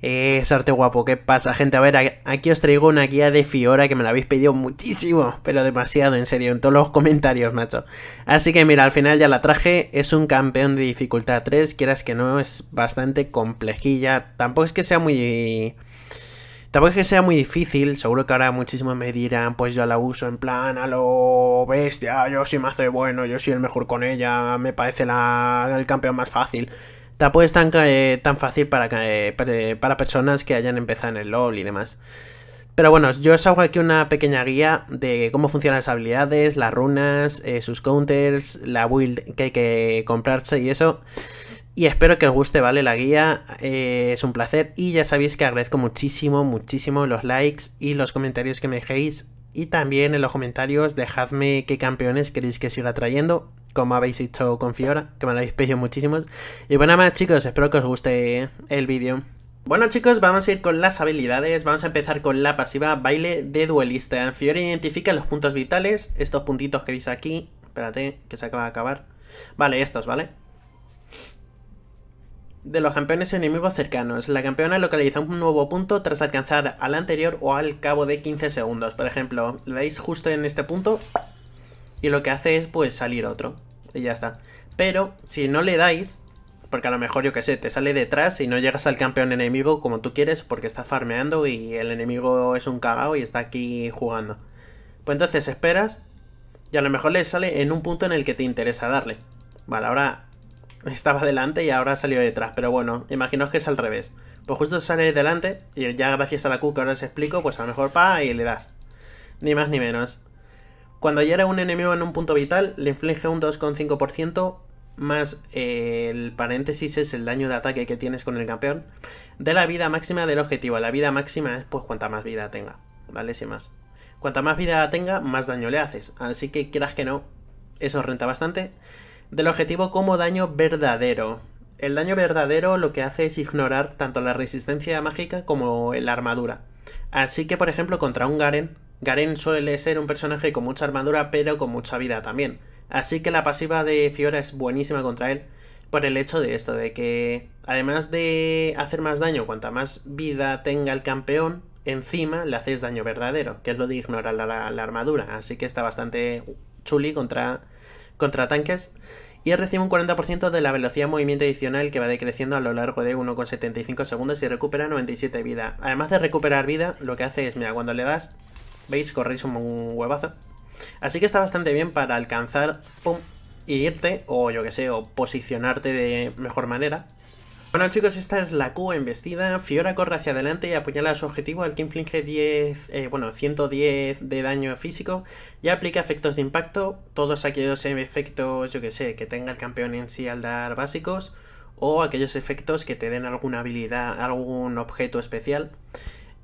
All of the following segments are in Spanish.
Es eh, arte guapo, ¿qué pasa gente? A ver, aquí os traigo una guía de Fiora que me la habéis pedido muchísimo, pero demasiado, en serio, en todos los comentarios, macho. Así que mira, al final ya la traje, es un campeón de dificultad 3, quieras que no, es bastante complejilla, tampoco es que sea muy... Tampoco es que sea muy difícil, seguro que ahora muchísimos me dirán, pues yo la uso en plan a lo bestia, yo sí me hace bueno, yo soy el mejor con ella, me parece la... el campeón más fácil... Tampoco es tan, eh, tan fácil para, eh, eh, para personas que hayan empezado en el LoL y demás. Pero bueno, yo os hago aquí una pequeña guía de cómo funcionan las habilidades, las runas, sus counters, la build que hay que comprarse y eso. Y espero que os guste, ¿vale? La guía es un placer y ya sabéis que agradezco muchísimo, muchísimo los likes y los comentarios que me dejéis. Y también en los comentarios dejadme qué campeones queréis que siga trayendo como habéis hecho con Fiora, que me lo habéis pedido muchísimos. Y bueno, nada más chicos, espero que os guste el vídeo. Bueno chicos, vamos a ir con las habilidades, vamos a empezar con la pasiva baile de duelista. Fiora identifica los puntos vitales, estos puntitos que veis aquí, espérate, que se acaba de acabar. Vale, estos, ¿vale? De los campeones enemigos cercanos. La campeona localiza un nuevo punto tras alcanzar al anterior o al cabo de 15 segundos. Por ejemplo, le dais justo en este punto y lo que hace es pues salir otro y ya está. Pero si no le dais, porque a lo mejor yo que sé, te sale detrás y no llegas al campeón enemigo como tú quieres porque está farmeando y el enemigo es un cagao y está aquí jugando. Pues entonces esperas y a lo mejor le sale en un punto en el que te interesa darle. Vale, ahora estaba delante y ahora salió detrás, pero bueno, imaginaos que es al revés. Pues justo sale delante y ya gracias a la Q que ahora os explico, pues a lo mejor pa y le das. Ni más ni menos. Cuando hiera un enemigo en un punto vital, le inflige un 2,5% más eh, el paréntesis es el daño de ataque que tienes con el campeón de la vida máxima del objetivo. La vida máxima es pues cuanta más vida tenga, ¿vale? Sin más. Cuanta más vida tenga, más daño le haces. Así que quieras que no, eso renta bastante. Del objetivo como daño verdadero. El daño verdadero lo que hace es ignorar tanto la resistencia mágica como la armadura. Así que, por ejemplo, contra un Garen, Garen suele ser un personaje con mucha armadura pero con mucha vida también, así que la pasiva de Fiora es buenísima contra él por el hecho de esto, de que además de hacer más daño cuanta más vida tenga el campeón, encima le haces daño verdadero, que es lo de ignorar la, armadura, así que está bastante chuli contra, contra tanques y recibe un 40% de la velocidad de movimiento adicional que va decreciendo a lo largo de 1,75 segundos y recupera 97 vida. Además de recuperar vida, lo que hace es, mira, cuando le das ¿Veis? Corréis un huevazo. Así que está bastante bien para alcanzar pum, y irte, o yo que sé, o posicionarte de mejor manera. Bueno chicos, esta es la Q embestida, Fiora corre hacia adelante y apuñala a su objetivo al que inflige 10, eh, bueno, 110 de daño físico y aplica efectos de impacto, todos aquellos efectos, yo que sé, que tenga el campeón en sí al dar básicos o aquellos efectos que te den alguna habilidad, algún objeto especial.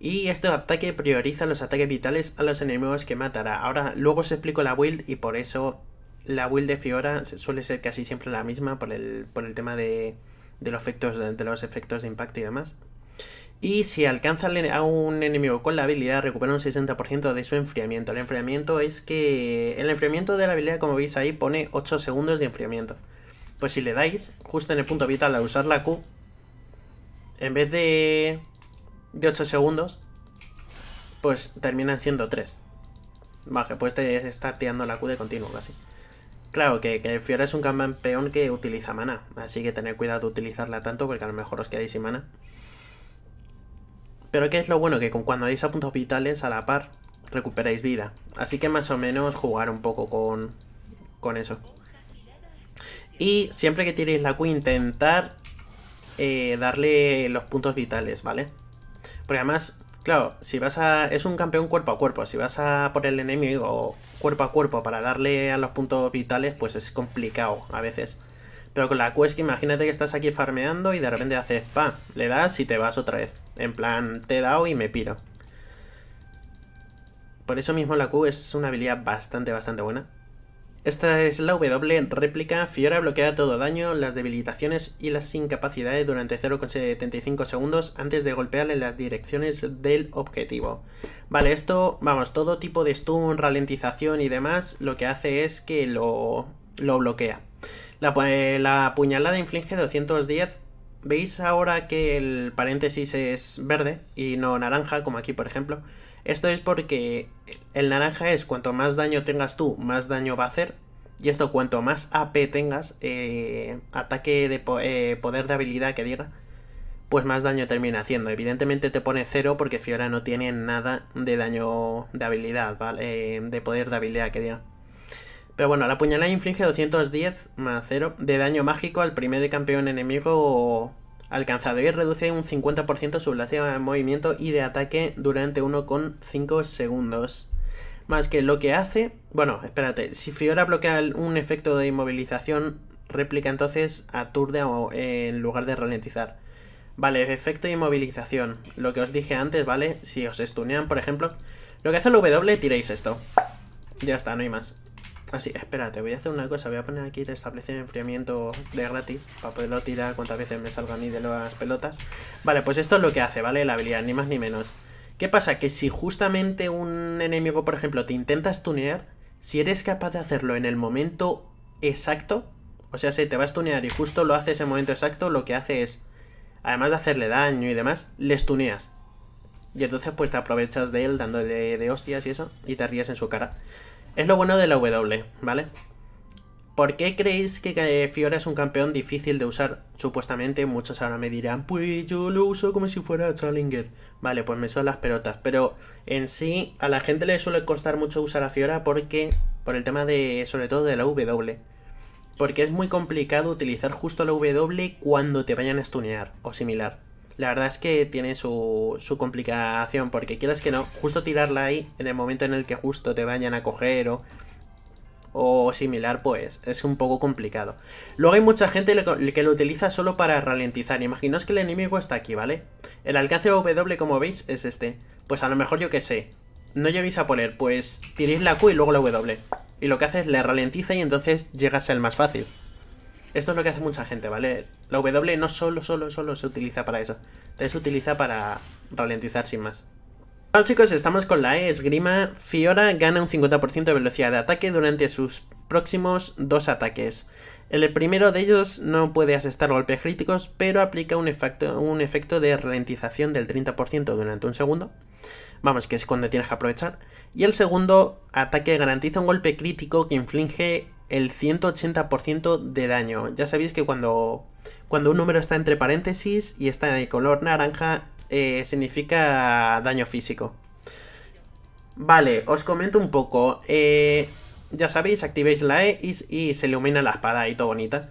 Y este ataque prioriza los ataques vitales a los enemigos que matará. Ahora, luego os explico la build y por eso la build de Fiora suele ser casi siempre la misma por el, tema de, de los efectos, de los efectos de impacto y demás. Y si alcanza a un enemigo con la habilidad, recupera un 60% de su enfriamiento. El enfriamiento es que. El enfriamiento de la habilidad, como veis ahí, pone 8 segundos de enfriamiento. Pues si le dais, justo en el punto vital A usar la Q, en vez de de 8 segundos, pues terminan siendo 3. Vale, que pues te este tirando la Q de continuo casi. Claro, que, que Fiora es un campeón que utiliza mana, así que tener cuidado de utilizarla tanto porque a lo mejor os quedáis sin mana. Pero que es lo bueno, que cuando vais a puntos vitales a la par, recuperáis vida. Así que más o menos jugar un poco con, con eso. Y siempre que tiréis la Q intentar eh, darle los puntos vitales, ¿vale? Porque además, claro, si vas a. Es un campeón cuerpo a cuerpo. Si vas a por el enemigo cuerpo a cuerpo para darle a los puntos vitales, pues es complicado a veces. Pero con la que imagínate que estás aquí farmeando y de repente haces pa, le das y te vas otra vez. En plan, te he dado y me piro. Por eso mismo la Q es una habilidad bastante, bastante buena. Esta es la W réplica. Fiora bloquea todo daño, las debilitaciones y las incapacidades durante 0,75 segundos antes de golpearle en las direcciones del objetivo. Vale, esto, vamos, todo tipo de stun, ralentización y demás, lo que hace es que lo, bloquea. La, la puñalada inflige 210. ¿Veis ahora que el paréntesis es verde y no naranja, como aquí por ejemplo? Esto es porque el naranja es cuanto más daño tengas tú, más daño va a hacer. Y esto cuanto más AP tengas, eh, ataque de eh, poder de habilidad que diga, pues más daño termina haciendo. Evidentemente te pone cero porque Fiora no tiene nada de daño de habilidad, ¿vale? Eh, de poder de habilidad que diga. Pero bueno, la puñalada inflige 210 más 0 de daño mágico al primer campeón enemigo alcanzado y reduce un 50% su velocidad de movimiento y de ataque durante 1,5 segundos. Más que lo que hace... Bueno, espérate, si Fiora bloquea un efecto de inmovilización, réplica entonces a aturde eh, en lugar de ralentizar. Vale, efecto de inmovilización, lo que os dije antes, ¿vale? Si os estunean, por ejemplo, lo que hace el W, tiréis esto. Ya está, no hay más. Así, espérate, voy a hacer una cosa, voy a poner aquí el establecer enfriamiento de gratis para poderlo tirar cuantas veces me salga a mí de las pelotas. Vale, pues esto es lo que hace, ¿vale? La habilidad, ni más ni menos. ¿Qué pasa? Que si justamente un enemigo, por ejemplo, te intenta stunear si eres capaz de hacerlo en el momento exacto, o sea, si te va a tunear y justo lo haces en el momento exacto, lo que hace es, además de hacerle daño y demás, les stuneas Y entonces pues te aprovechas de él dándole de hostias y eso, y te ríes en su cara. Es lo bueno de la W, ¿vale? ¿Por qué creéis que eh, Fiora es un campeón difícil de usar? Supuestamente muchos ahora me dirán, pues yo lo uso como si fuera Challenger. Vale, pues me son las pelotas. Pero en sí, a la gente le suele costar mucho usar a Fiora porque, por el tema de, sobre todo de la W. Porque es muy complicado utilizar justo la W cuando te vayan a stunear o similar la verdad es que tiene su, complicación, porque quieras que no, justo tirarla ahí en el momento en el que justo te vayan a coger o, o similar, pues es un poco complicado. Luego hay mucha gente que lo utiliza solo para ralentizar. Imaginaos que el enemigo está aquí, ¿vale? El alcance W, como veis, es este. Pues a lo mejor yo que sé, no lleguéis a poner, pues tiréis la Q y luego la W. Y lo que hace es le ralentiza y entonces llegas al más fácil. Esto es lo que hace mucha gente, ¿vale? La W no solo, solo, solo se utiliza para eso. se utiliza para ralentizar sin más. Bueno chicos, estamos con la E, esgrima. Fiora gana un 50% de velocidad de ataque durante sus próximos dos ataques. El primero de ellos no puede asestar golpes críticos, pero aplica un efecto, un efecto de ralentización del 30% durante un segundo. Vamos, que es cuando tienes que aprovechar. Y el segundo ataque garantiza un golpe crítico que inflige el 180% de daño. Ya sabéis que cuando, cuando un número está entre paréntesis y está de color naranja, eh, significa daño físico. Vale, os comento un poco. Eh, ya sabéis, activéis la E y, se ilumina la espada y todo bonita.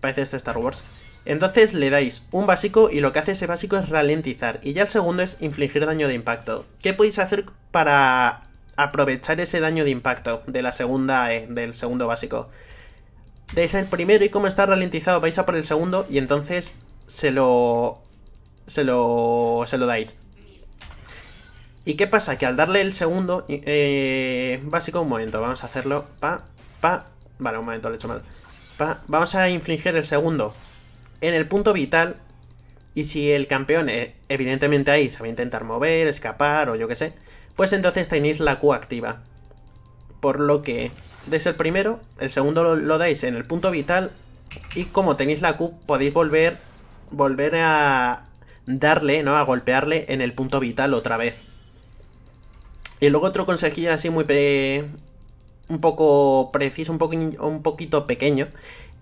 Parece este Star Wars. Entonces le dais un básico y lo que hace ese básico es ralentizar. Y ya el segundo es infligir daño de impacto. ¿Qué podéis hacer para aprovechar ese daño de impacto de la segunda e, del segundo básico. Deis el primero y como está ralentizado vais a por el segundo y entonces se lo... se lo... se lo dais. ¿Y qué pasa? Que al darle el segundo eh, básico, un momento, vamos a hacerlo, pa, pa, vale, un momento, lo he hecho mal. Pa, vamos a infligir el segundo en el punto vital y si el campeón, eh, evidentemente ahí se va a intentar mover, escapar o yo qué sé, pues entonces tenéis la Q activa. Por lo que deis el primero, el segundo lo, dais en el punto vital y como tenéis la Q podéis volver, volver a darle, ¿no? A golpearle en el punto vital otra vez. Y luego otro consejillo así muy un poco preciso, un, un poquito pequeño,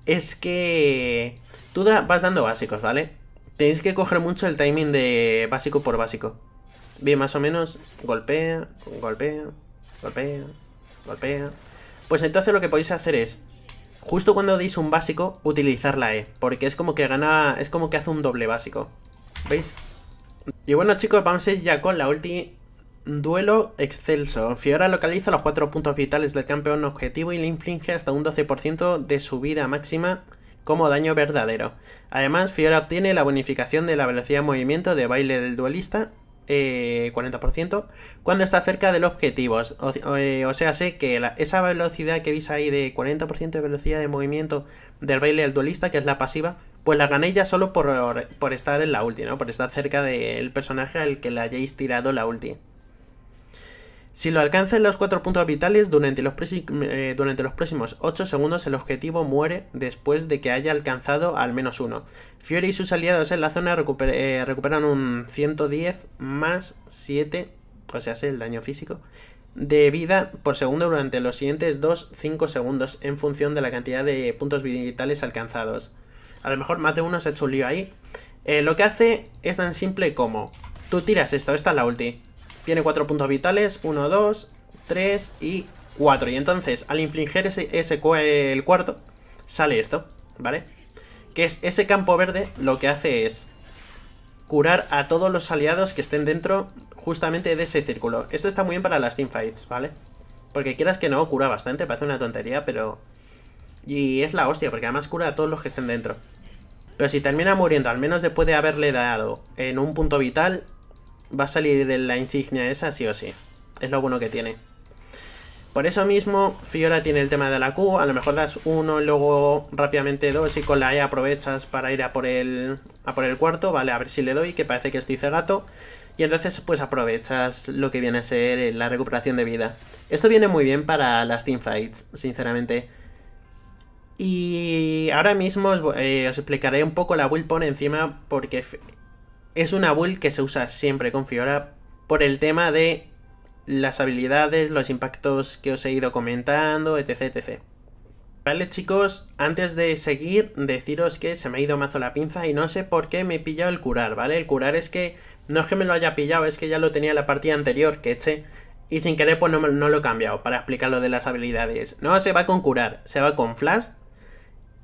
es que tú vas dando básicos, ¿vale? Tenéis que coger mucho el timing de básico por básico. Bien, más o menos. Golpea, golpea, golpea, golpea. Pues entonces lo que podéis hacer es, justo cuando deis un básico, utilizar la E. Porque es como que gana, es como que hace un doble básico. ¿Veis? Y bueno chicos, vamos a ir ya con la ulti Duelo excelso. Fiora localiza los cuatro puntos vitales del campeón objetivo y le inflige hasta un 12% de su vida máxima como daño verdadero. Además, Fiora obtiene la bonificación de la velocidad de movimiento de baile del duelista 40% eh, cuando está cerca del objetivo. Eh, o, sea, sé que esa velocidad que veis ahí de 40% de velocidad de movimiento del baile al duelista, que es la pasiva, pues la gané ya solo por, estar en la ulti, ¿no? Por estar cerca del personaje al que le hayáis tirado la ulti. Si lo alcanzan los cuatro puntos vitales durante los, eh, próximos 8 segundos, el objetivo muere después de que haya alcanzado al menos uno. Fiore y sus aliados en la zona eh, recuperan un 110 más 7, o sea, el daño físico, de vida por segundo durante los siguientes 2-5 segundos en función de la cantidad de puntos vitales alcanzados. A lo mejor más de uno se ha hecho un lío ahí. Eh, lo que hace es tan simple como, tú tiras esto, esta es la ulti, tiene cuatro puntos vitales, 1, 2, 3 y 4. Y entonces, al infligir ese, el cuarto, sale esto, ¿vale? Que es ese campo verde lo que hace es curar a todos los aliados que estén dentro justamente de ese círculo. Esto está muy bien para las teamfights, ¿vale? Porque quieras que no, cura bastante, parece una tontería, pero... Y es la hostia, porque además cura a todos los que estén dentro. Pero si termina muriendo, al menos después de haberle dado en un punto vital, va a salir de la insignia esa sí o sí. Es lo bueno que tiene. Por eso mismo, Fiora tiene el tema de la Q, a lo mejor das uno, luego rápidamente dos y con la E aprovechas para ir a por el, a por el cuarto, vale, a ver si le doy, que parece que estoy rato Y entonces pues aprovechas lo que viene a ser eh, la recuperación de vida. Esto viene muy bien para las teamfights, sinceramente. Y ahora mismo os, eh, explicaré un poco la build por encima porque es una build que se usa siempre con Fiora por el tema de las habilidades, los impactos que os he ido comentando, etc, etc. Vale chicos, antes de seguir, deciros que se me ha ido mazo la pinza y no sé por qué me he pillado el curar, ¿vale? El curar es que, no es que me lo haya pillado, es que ya lo tenía la partida anterior que eché y sin querer pues no, no lo he cambiado para explicar lo de las habilidades. No se va con curar, se va con flash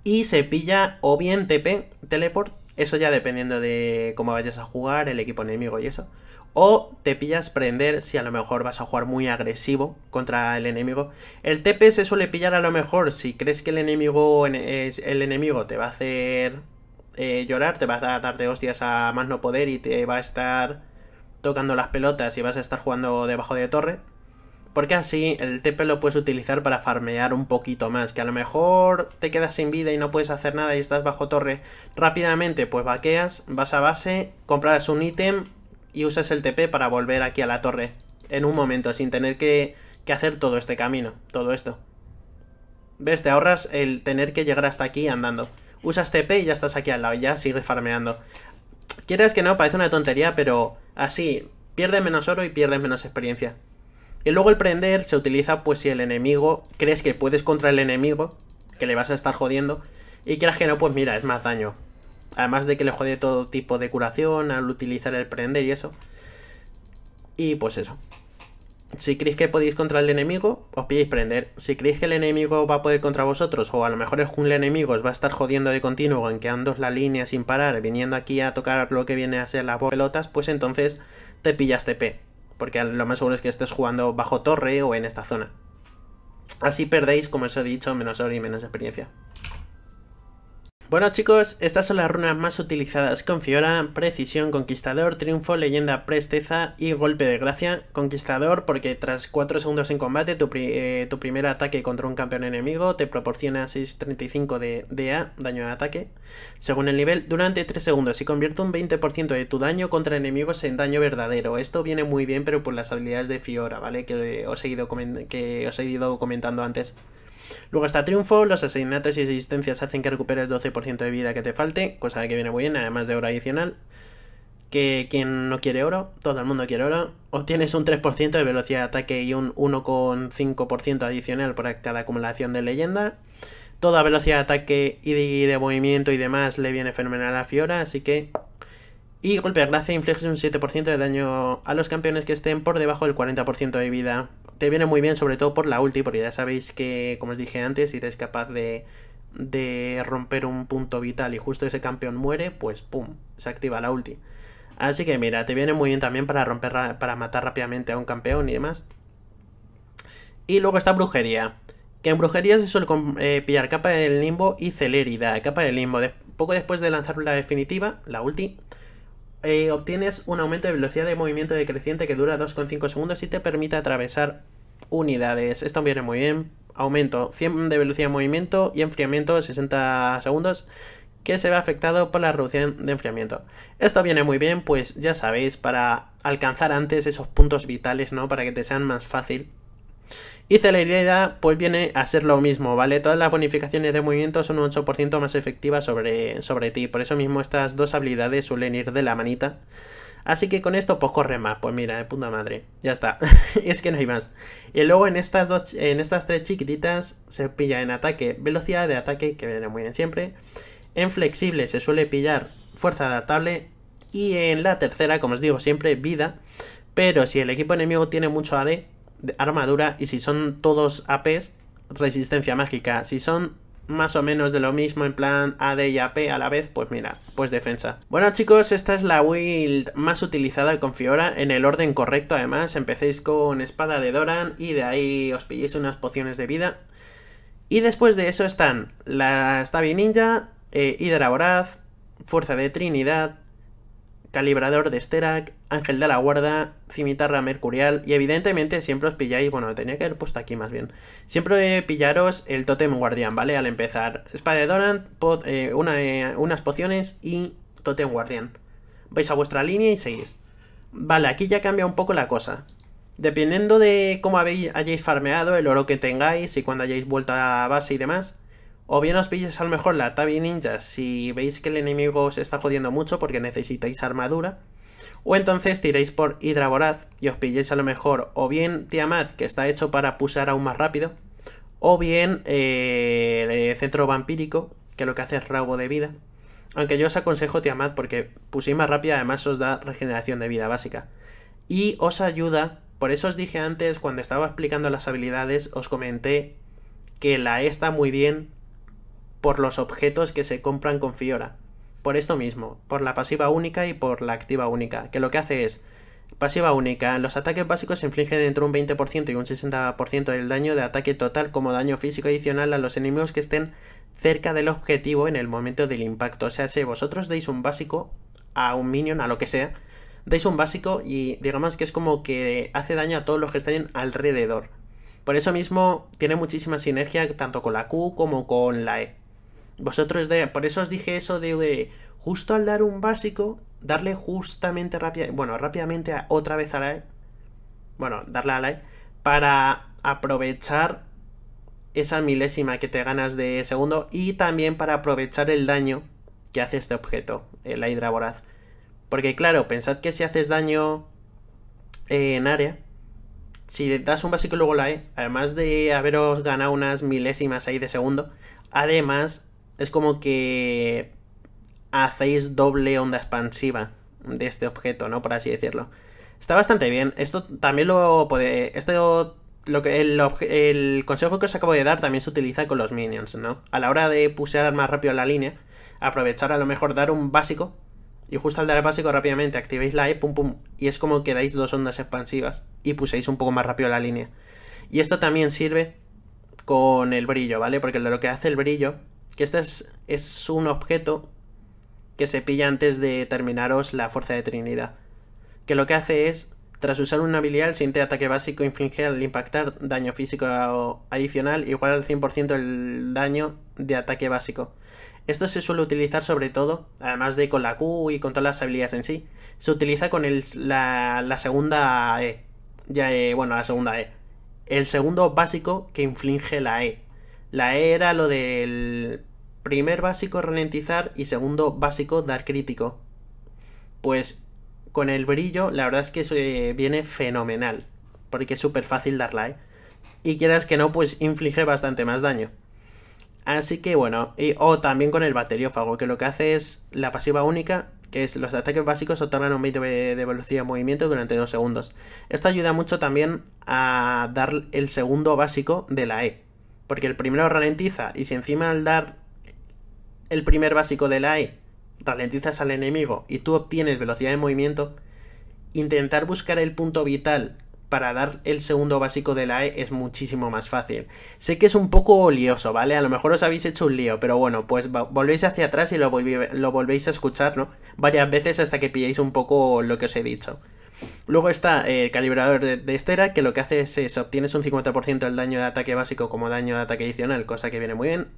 y se pilla o bien TP, teleport eso ya dependiendo de cómo vayas a jugar, el equipo enemigo y eso. O te pillas prender si a lo mejor vas a jugar muy agresivo contra el enemigo. El TP se suele pillar a lo mejor si crees que el enemigo, el enemigo te va a hacer eh, llorar, te va a dar de hostias a más no poder y te va a estar tocando las pelotas y vas a estar jugando debajo de torre porque así el TP lo puedes utilizar para farmear un poquito más, que a lo mejor te quedas sin vida y no puedes hacer nada y estás bajo torre rápidamente, pues vaqueas, vas a base, compras un ítem y usas el TP para volver aquí a la torre en un momento, sin tener que, hacer todo este camino, todo esto. ¿Ves? Te ahorras el tener que llegar hasta aquí andando. Usas TP y ya estás aquí al lado, y ya sigues farmeando. Quieres que no, parece una tontería, pero así pierdes menos oro y pierdes menos experiencia. Y luego el prender se utiliza pues si el enemigo, crees que puedes contra el enemigo, que le vas a estar jodiendo, y creas que no, pues mira, es más daño. Además de que le jode todo tipo de curación al utilizar el prender y eso. Y pues eso. Si creéis que podéis contra el enemigo, os pilláis prender. Si creéis que el enemigo va a poder contra vosotros, o a lo mejor el un enemigo os va a estar jodiendo de continuo, en andos la línea sin parar, viniendo aquí a tocar lo que viene a ser las pelotas, pues entonces te pillas TP porque lo más seguro es que estés jugando bajo torre o en esta zona. Así perdéis, como os he dicho, menos oro y menos experiencia. Bueno chicos, estas son las runas más utilizadas con Fiora, Precisión, Conquistador, Triunfo, Leyenda, Presteza y Golpe de Gracia. Conquistador porque tras 4 segundos en combate eh, tu, primer ataque contra un campeón enemigo te proporciona 635 de DA, daño de ataque, según el nivel, durante 3 segundos y convierte un 20% de tu daño contra enemigos en daño verdadero. Esto viene muy bien pero por las habilidades de Fiora, ¿vale? Que he que os he ido comentando antes. Luego está triunfo, los asesinatos y existencias hacen que recuperes 12% de vida que te falte, cosa que viene muy bien, además de oro adicional. Que quien no quiere oro, todo el mundo quiere oro. Obtienes un 3% de velocidad de ataque y un 1,5% adicional para cada acumulación de leyenda. Toda velocidad de ataque y de, movimiento y demás le viene fenomenal a Fiora, así que y golpe de gracia inflige un 7% de daño a los campeones que estén por debajo del 40% de vida te viene muy bien, sobre todo por la ulti, porque ya sabéis que, como os dije antes, si eres capaz de, de romper un punto vital y justo ese campeón muere, pues pum, se activa la ulti. Así que mira, te viene muy bien también para romper para matar rápidamente a un campeón y demás. Y luego está brujería. Que en brujería se suele eh, pillar capa del limbo y celeridad. Capa del limbo. poco después de lanzar la definitiva, la ulti, eh, obtienes un aumento de velocidad de movimiento decreciente que dura 2,5 segundos y te permite atravesar unidades. Esto viene muy bien. Aumento 100 de velocidad de movimiento y enfriamiento 60 segundos que se ve afectado por la reducción de enfriamiento. Esto viene muy bien, pues ya sabéis, para alcanzar antes esos puntos vitales, ¿no? Para que te sean más fácil y celeridad, pues viene a ser lo mismo, ¿vale? Todas las bonificaciones de movimiento son un 8% más efectivas sobre, sobre ti. Por eso mismo estas dos habilidades suelen ir de la manita. Así que con esto pues corre más, pues mira, de puta madre, ya está, es que no hay más. Y luego en estas, dos, en estas tres chiquititas se pilla en ataque velocidad de ataque, que viene muy bien siempre. En flexible se suele pillar fuerza adaptable y en la tercera, como os digo siempre, vida. Pero si el equipo enemigo tiene mucho AD, armadura y si son todos APs, resistencia mágica. Si son más o menos de lo mismo en plan AD y AP a la vez, pues mira, pues defensa. Bueno chicos, esta es la build más utilizada con Fiora, en el orden correcto además, empecéis con espada de Doran y de ahí os pilléis unas pociones de vida. Y después de eso están la stabi Ninja, eh, Hidra Voraz, Fuerza de Trinidad, Calibrador de Sterak, Ángel de la Guarda, Cimitarra Mercurial y evidentemente siempre os pilláis, bueno, tenía que haber puesto aquí más bien, siempre pillaros el Totem Guardián, ¿vale? Al empezar, Espada de Doran, eh, una, eh, unas pociones y Totem Guardián. Vais a vuestra línea y seguís. Vale, aquí ya cambia un poco la cosa. Dependiendo de cómo hayáis farmeado, el oro que tengáis y cuando hayáis vuelto a base y demás, o bien os pilléis a lo mejor la Tabi Ninja si veis que el enemigo os está jodiendo mucho porque necesitáis armadura. O entonces tiréis por Hidra Voraz y os pilléis a lo mejor o bien Tiamat, que está hecho para pusar aún más rápido, o bien eh, el Centro Vampírico, que lo que hace es rabo de vida. Aunque yo os aconsejo Tiamat porque puséis más y además os da regeneración de vida básica. Y os ayuda, por eso os dije antes, cuando estaba explicando las habilidades, os comenté que la E está muy bien por los objetos que se compran con Fiora. Por esto mismo, por la pasiva única y por la activa única, que lo que hace es pasiva única, los ataques básicos se infligen entre un 20% y un 60% del daño de ataque total como daño físico adicional a los enemigos que estén cerca del objetivo en el momento del impacto. O sea, si vosotros deis un básico a un minion, a lo que sea, deis un básico y digamos que es como que hace daño a todos los que estén alrededor. Por eso mismo tiene muchísima sinergia tanto con la Q como con la E. Vosotros de. Por eso os dije eso de, de justo al dar un básico, darle justamente rápida, bueno, rápidamente otra vez a la e, Bueno, darle a la E. Para aprovechar esa milésima que te ganas de segundo. Y también para aprovechar el daño que hace este objeto, el hidra Porque claro, pensad que si haces daño eh, en área, si das un básico y luego la E, además de haberos ganado unas milésimas ahí de segundo, además es como que hacéis doble onda expansiva de este objeto, ¿no? Por así decirlo. Está bastante bien. Esto también lo puede... Esto, lo que, el, consejo que os acabo de dar también se utiliza con los minions, ¿no? A la hora de pusear más rápido la línea, aprovechar a lo mejor dar un básico. Y justo al dar el básico rápidamente activéis la E, pum pum. Y es como que dais dos ondas expansivas y puseis un poco más rápido la línea. Y esto también sirve con el brillo, ¿vale? Porque lo que hace el brillo que este es, un objeto que se pilla antes de terminaros la fuerza de Trinidad. Que lo que hace es, tras usar una habilidad, el siguiente ataque básico inflige al impactar daño físico adicional igual al 100% del daño de ataque básico. Esto se suele utilizar sobre todo, además de con la Q y con todas las habilidades en sí, se utiliza con la, segunda E. Ya, e, bueno, la segunda E. El segundo básico que inflige la E. La E era lo del primer básico ralentizar y segundo básico dar crítico. Pues con el brillo, la verdad es que viene fenomenal, porque es súper fácil darla, ¿eh? Y quieras que no, pues inflige bastante más daño. Así que bueno, y, o también con el bateriófago, que lo que hace es la pasiva única, que es los ataques básicos otorgan un medio de, velocidad de movimiento durante dos segundos. Esto ayuda mucho también a dar el segundo básico de la E, porque el primero ralentiza y si encima al dar el primer básico de la E ralentizas al enemigo y tú obtienes velocidad de movimiento, intentar buscar el punto vital para dar el segundo básico de la E es muchísimo más fácil. Sé que es un poco olioso, ¿vale? A lo mejor os habéis hecho un lío, pero bueno, pues volvéis hacia atrás y lo, volvéis a escuchar, ¿no? Varias veces hasta que pilléis un poco lo que os he dicho. Luego está eh, el calibrador de, estera, que lo que hace es, obtienes un 50% del daño de ataque básico como daño de ataque adicional, cosa que viene muy bien.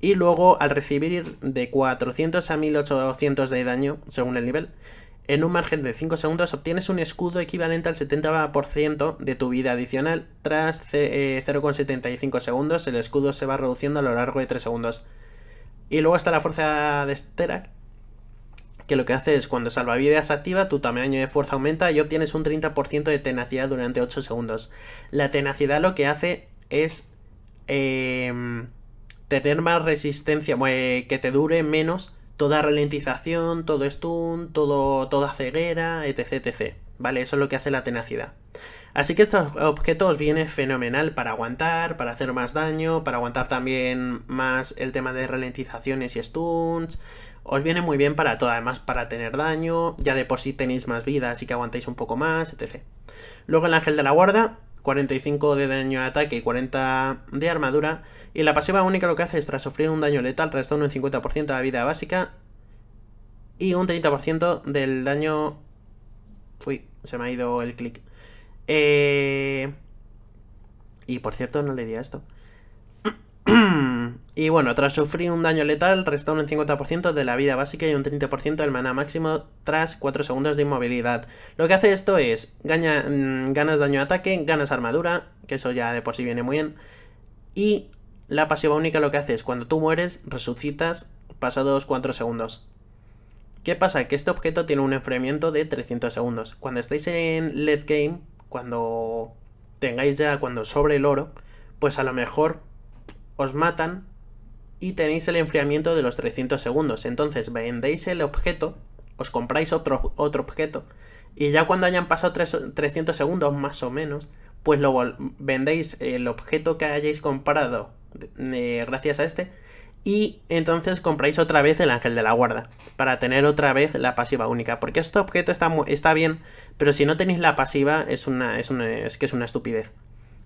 Y luego, al recibir de 400 a 1800 de daño, según el nivel, en un margen de 5 segundos obtienes un escudo equivalente al 70% de tu vida adicional. Tras 0,75 eh, segundos, el escudo se va reduciendo a lo largo de 3 segundos. Y luego está la fuerza de estera que lo que hace es cuando salvavidas activa, tu tamaño de fuerza aumenta y obtienes un 30% de tenacidad durante 8 segundos. La tenacidad lo que hace es em, tener más resistencia, que te dure menos toda ralentización, todo stun, todo, toda ceguera, etc, etc. ¿Vale? Eso es lo que hace la tenacidad. Así que estos objetos viene fenomenal para aguantar, para hacer más daño, para aguantar también más el tema de ralentizaciones y stuns, os viene muy bien para todo, además para tener daño, ya de por sí tenéis más vida, así que aguantáis un poco más, etc. Luego el ángel de la guarda, 45 de daño de ataque y 40 de armadura, y la pasiva única lo que hace es tras sufrir un daño letal resta un 50% de la vida básica y un 30% del daño... Fui, se me ha ido el clic. Eh... Y por cierto, no le di esto. Y bueno, tras sufrir un daño letal, resta un 50% de la vida básica y un 30% del mana máximo tras 4 segundos de inmovilidad. Lo que hace esto es, mm, ganas daño de ataque, ganas armadura, que eso ya de por sí viene muy bien, y la pasiva única lo que hace es, cuando tú mueres, resucitas pasados 4 segundos. ¿Qué pasa? Que este objeto tiene un enfriamiento de 300 segundos. Cuando estáis en LED Game, cuando tengáis ya, cuando sobre el oro, pues a lo mejor os matan y tenéis el enfriamiento de los 300 segundos. Entonces vendéis el objeto, os compráis otro, otro objeto y ya cuando hayan pasado 300 segundos más o menos, pues luego vendéis el objeto que hayáis comprado eh, gracias a este y entonces compráis otra vez el ángel de la guarda para tener otra vez la pasiva única porque este objeto está, está bien pero si no tenéis la pasiva es una es, es que es una estupidez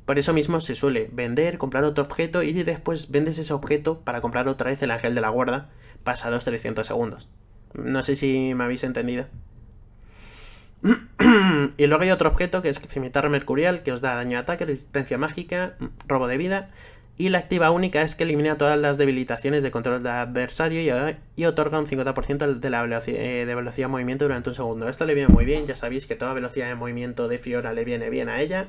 por eso mismo se suele vender, comprar otro objeto y después vendes ese objeto para comprar otra vez el ángel de la guarda pasados 300 segundos. No sé si me habéis entendido. y luego hay otro objeto que es cimitarra mercurial que os da daño de ataque, resistencia mágica, robo de vida. Y la activa única es que elimina todas las debilitaciones de control del adversario y, otorga un 50% de, eh, de velocidad de movimiento durante un segundo. Esto le viene muy bien, ya sabéis que toda velocidad de movimiento de Fiora le viene bien a ella.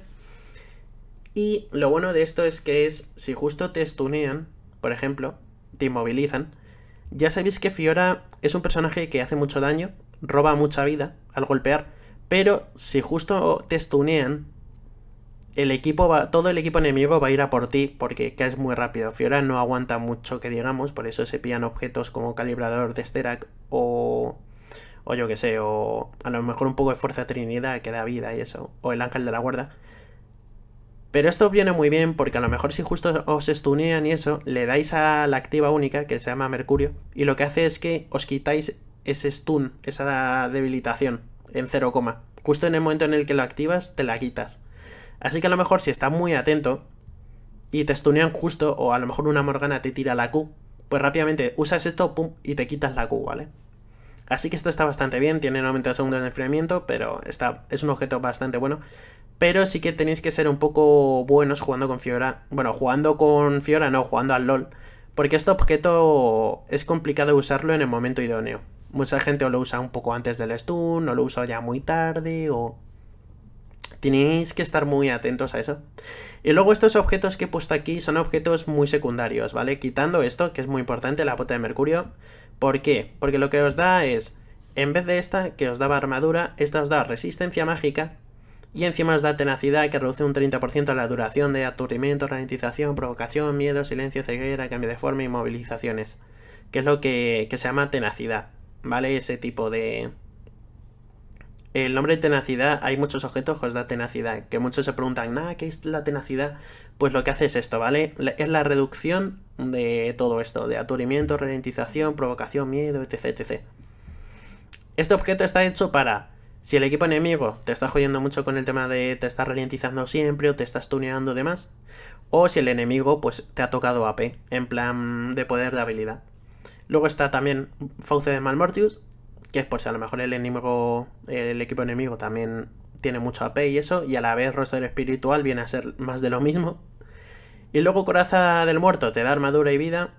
Y lo bueno de esto es que es, si justo te stunean, por ejemplo, te inmovilizan, ya sabéis que Fiora es un personaje que hace mucho daño, roba mucha vida al golpear, pero si justo te stunean, el equipo va, todo el equipo enemigo va a ir a por ti porque caes muy rápido. Fiora no aguanta mucho que digamos, por eso se pillan objetos como calibrador de Sterak o, o yo que sé, o a lo mejor un poco de fuerza Trinidad que da vida y eso, o el ángel de la guarda. Pero esto viene muy bien porque a lo mejor si justo os stunean y eso, le dais a la activa única que se llama Mercurio y lo que hace es que os quitáis ese stun, esa debilitación en 0, justo en el momento en el que lo activas te la quitas. Así que a lo mejor si estás muy atento y te stunean justo o a lo mejor una Morgana te tira la Q, pues rápidamente usas esto pum, y te quitas la Q, ¿vale? Así que esto está bastante bien, tiene 90 segundos de enfriamiento, pero está, es un objeto bastante bueno. Pero sí que tenéis que ser un poco buenos jugando con Fiora. Bueno, jugando con Fiora no, jugando al LOL. Porque este objeto es complicado usarlo en el momento idóneo. Mucha gente lo usa un poco antes del stun, o lo usa ya muy tarde, o... Tenéis que estar muy atentos a eso. Y luego estos objetos que he puesto aquí son objetos muy secundarios, ¿vale? Quitando esto, que es muy importante, la bota de mercurio. ¿Por qué? Porque lo que os da es, en vez de esta, que os daba armadura, esta os da resistencia mágica, y encima os da tenacidad que reduce un 30% la duración de aturdimiento, ralentización, provocación, miedo, silencio, ceguera, cambio de forma y movilizaciones, que es lo que, que se llama tenacidad, ¿vale? Ese tipo de... El nombre de tenacidad, hay muchos objetos que os da tenacidad, que muchos se preguntan, nada, ah, ¿qué es la tenacidad? Pues lo que hace es esto, ¿vale? Es la reducción de todo esto, de aturdimiento, ralentización, provocación, miedo, etc, etc. Este objeto está hecho para si el equipo enemigo te está jodiendo mucho con el tema de te estás ralentizando siempre o te estás tuneando demás, o si el enemigo pues te ha tocado AP, en plan de poder de habilidad. Luego está también Fauce de Malmortius, que es pues, por si a lo mejor el enemigo, el equipo enemigo también tiene mucho AP y eso, y a la vez roster espiritual viene a ser más de lo mismo. Y luego coraza del muerto te da armadura y vida,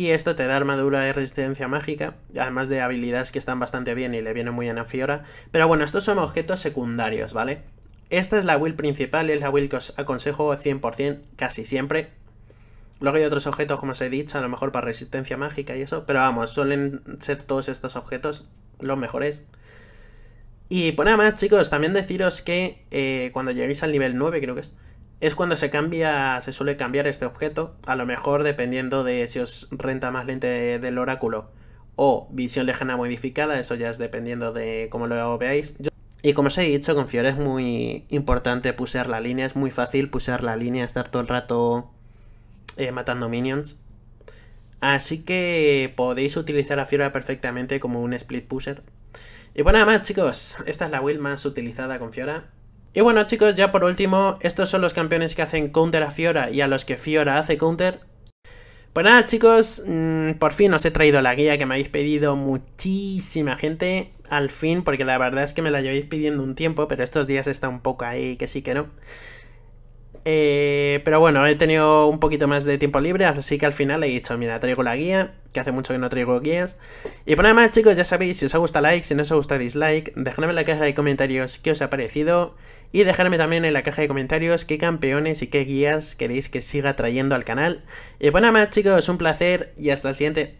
y esto te da armadura y resistencia mágica, además de habilidades que están bastante bien y le vienen muy bien a Fiora. Pero bueno, estos son objetos secundarios, ¿vale? Esta es la build principal, es la build que os aconsejo 100% casi siempre. Luego hay otros objetos, como os he dicho, a lo mejor para resistencia mágica y eso. Pero vamos, suelen ser todos estos objetos los mejores. Y pues nada más, chicos, también deciros que eh, cuando lleguéis al nivel 9, creo que es es cuando se cambia, se suele cambiar este objeto, a lo mejor dependiendo de si os renta más lente del oráculo o visión lejana modificada, eso ya es dependiendo de cómo lo veáis. y como os he dicho, con Fiora es muy importante pusear la línea, es muy fácil pusear la línea, estar todo el rato eh, matando minions. Así que podéis utilizar a Fiora perfectamente como un split pusher. Y bueno, pues nada más chicos, esta es la build más utilizada con Fiora. Y bueno chicos, ya por último, estos son los campeones que hacen counter a Fiora y a los que Fiora hace counter. Pues nada chicos, mm, por fin os he traído la guía que me habéis pedido muchísima gente, al fin, porque la verdad es que me la lleváis pidiendo un tiempo, pero estos días está un poco ahí que sí que no. Eh, pero bueno, he tenido un poquito más de tiempo libre, así que al final he dicho, mira, traigo la guía, que hace mucho que no traigo guías. Y por pues nada más, chicos, ya sabéis, si os ha gusta like, si no os gusta dislike, dejadme en la caja de comentarios qué os ha parecido. Y dejarme también en la caja de comentarios qué campeones y qué guías queréis que siga trayendo al canal. Y bueno, pues más chicos, un placer y hasta el siguiente.